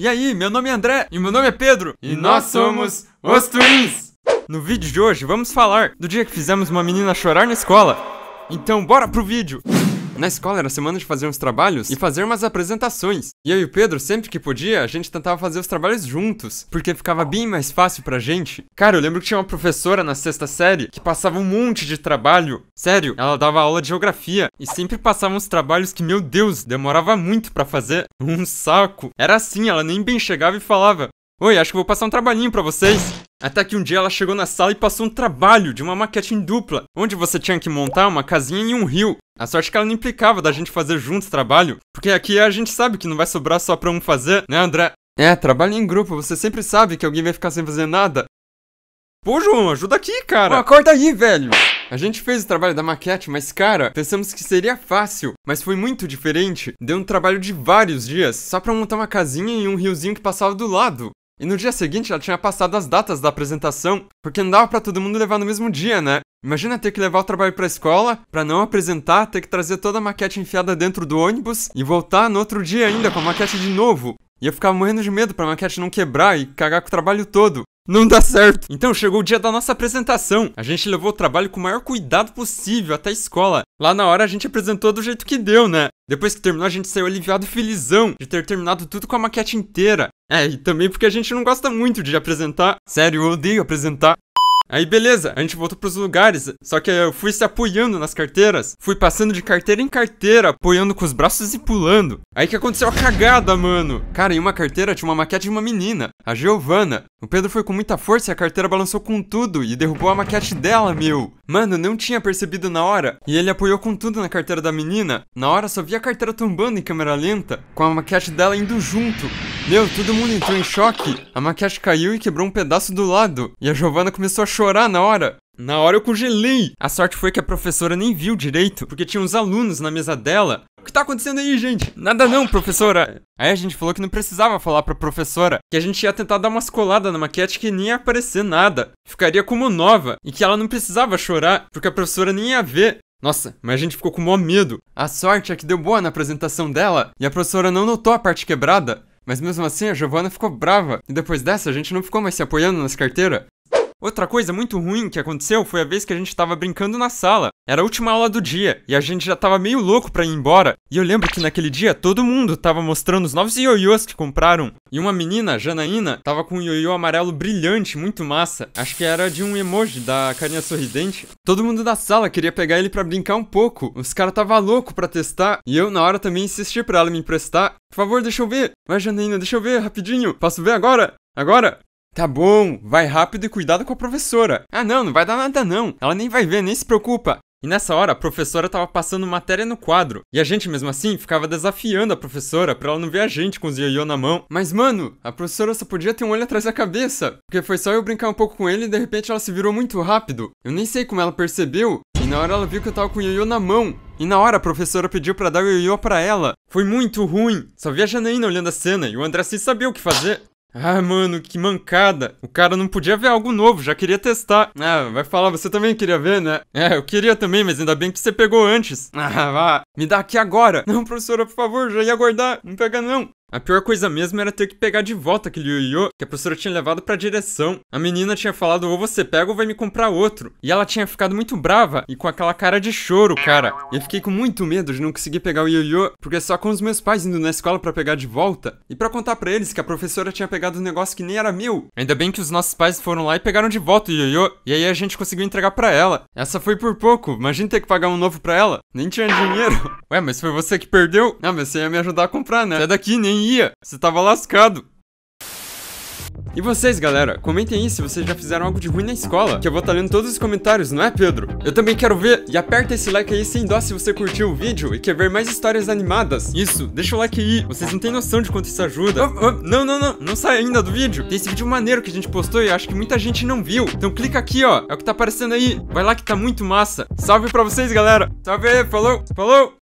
E aí, meu nome é André e meu nome é Pedro e nós somos os Twins. No vídeo de hoje vamos falar do dia que fizemos uma menina chorar na escola. Então bora pro vídeo. Na escola era semana de fazer uns trabalhos e fazer umas apresentações. E eu e o Pedro, sempre que podia, a gente tentava fazer os trabalhos juntos, porque ficava bem mais fácil pra gente. Cara, eu lembro que tinha uma professora na sexta série que passava um monte de trabalho. Sério, ela dava aula de geografia e sempre passava uns trabalhos que, meu Deus, demorava muito para fazer. Um saco. Era assim, ela nem bem chegava e falava: Oi, acho que vou passar um trabalhinho para vocês. Até que um dia ela chegou na sala e passou um trabalho de uma maquete em dupla, onde você tinha que montar uma casinha em um rio. A sorte é que ela não implicava da gente fazer juntos trabalho, porque aqui a gente sabe que não vai sobrar só pra um fazer, né, André? É, trabalho em grupo, você sempre sabe que alguém vai ficar sem fazer nada. Pô, João, ajuda aqui, cara! Pô, acorda aí, velho! A gente fez o trabalho da maquete, mas cara, pensamos que seria fácil, mas foi muito diferente. Deu um trabalho de vários dias, só pra montar uma casinha e um riozinho que passava do lado. E no dia seguinte já tinha passado as datas da apresentação, porque não dava para todo mundo levar no mesmo dia, né? Imagina ter que levar o trabalho pra escola, para não apresentar, ter que trazer toda a maquete enfiada dentro do ônibus e voltar no outro dia ainda com a maquete de novo. E eu ficava morrendo de medo pra maquete não quebrar e cagar com o trabalho todo. Não dá certo! Então chegou o dia da nossa apresentação. A gente levou o trabalho com o maior cuidado possível até a escola. Lá na hora a gente apresentou do jeito que deu, né? Depois que terminou, a gente saiu aliviado felizão de ter terminado tudo com a maquete inteira. É, e também porque a gente não gosta muito de apresentar. Sério, eu odeio apresentar. Aí beleza, a gente voltou pros lugares, só que eu fui se apoiando nas carteiras. Fui passando de carteira em carteira, apoiando com os braços e pulando. Aí que aconteceu a cagada, mano. Cara, em uma carteira tinha uma maquete de uma menina, a Giovana. O Pedro foi com muita força e a carteira balançou com tudo e derrubou a maquete dela, meu. Mano, eu não tinha percebido na hora. E ele apoiou com tudo na carteira da menina. Na hora só vi a carteira tombando em câmera lenta, com a maquete dela indo junto. Meu, todo mundo entrou em choque. A maquiagem caiu e quebrou um pedaço do lado. E a Giovana começou a chorar na hora. Na hora eu congelei. A sorte foi que a professora nem viu direito, porque tinha uns alunos na mesa dela. O que tá acontecendo aí, gente? Nada não, professora. Aí a gente falou que não precisava falar pra professora, que a gente ia tentar dar umas coladas na maquete que nem ia aparecer nada. Ficaria como nova, e que ela não precisava chorar, porque a professora nem ia ver. Nossa, mas a gente ficou com maior medo. A sorte é que deu boa na apresentação dela e a professora não notou a parte quebrada. Mas mesmo assim, a Giovanna ficou brava, e depois dessa a gente não ficou mais se apoiando nas carteiras. Outra coisa muito ruim que aconteceu foi a vez que a gente estava brincando na sala. Era a última aula do dia e a gente já estava meio louco para ir embora. E eu lembro que naquele dia todo mundo estava mostrando os novos ioiôs que compraram. E uma menina, Janaína, tava com um ioiô amarelo brilhante, muito massa. Acho que era de um emoji da carinha sorridente. Todo mundo da sala queria pegar ele para brincar um pouco. Os caras tava louco para testar e eu na hora também insisti para ela me emprestar. Por favor, deixa eu ver. Vai, Janaína, deixa eu ver rapidinho. Posso ver agora? Agora? Tá bom, vai rápido e cuidado com a professora. Ah não, não vai dar nada não. Ela nem vai ver, nem se preocupa. E nessa hora, a professora tava passando matéria no quadro, e a gente mesmo assim ficava desafiando a professora para ela não ver a gente com os ioiô na mão. Mas mano, a professora só podia ter um olho atrás da cabeça, porque foi só eu brincar um pouco com ele e de repente ela se virou muito rápido. Eu nem sei como ela percebeu, e na hora ela viu que eu tava com o ioiô na mão. E na hora a professora pediu para dar o ioiô para ela. Foi muito ruim. Só vi a Janaína olhando a cena e o André sem sabia o que fazer. Ah, mano, que mancada. O cara não podia ver algo novo, já queria testar. Ah, vai falar, você também queria ver, né? É, eu queria também, mas ainda bem que você pegou antes. Ah, vá. Me dá aqui agora. Não, professora, por favor, já ia aguardar. Não pega não. A pior coisa mesmo era ter que pegar de volta aquele ioiô que a professora tinha levado para direção. A menina tinha falado ou você pega ou vai me comprar outro. E ela tinha ficado muito brava e com aquela cara de choro, cara. E eu fiquei com muito medo de não conseguir pegar o ioiô, porque só com os meus pais indo na escola para pegar de volta e para contar para eles que a professora tinha pegado um negócio que nem era meu. Ainda bem que os nossos pais foram lá e pegaram de volta o ioiô e aí a gente conseguiu entregar para ela. Essa foi por pouco. Imagina ter que pagar um novo para ela. Nem tinha dinheiro. Ué, mas foi você que perdeu? Ah, mas você ia me ajudar a comprar, né? É daqui, nem ia. Você tava lascado. E vocês, galera, comentem aí se vocês já fizeram algo de ruim na escola, que eu vou estar tá lendo todos os comentários, não é, Pedro? Eu também quero ver, e aperta esse like aí sem dó se você curtiu o vídeo e quer ver mais histórias animadas. Isso, deixa o like aí, vocês não têm noção de quanto isso ajuda. Oh, oh, não, não, não, não sai ainda do vídeo. Tem esse vídeo maneiro que a gente postou e acho que muita gente não viu. Então clica aqui, ó, é o que tá aparecendo aí. Vai lá que tá muito massa. Salve pra vocês, galera. Salve, falou, falou.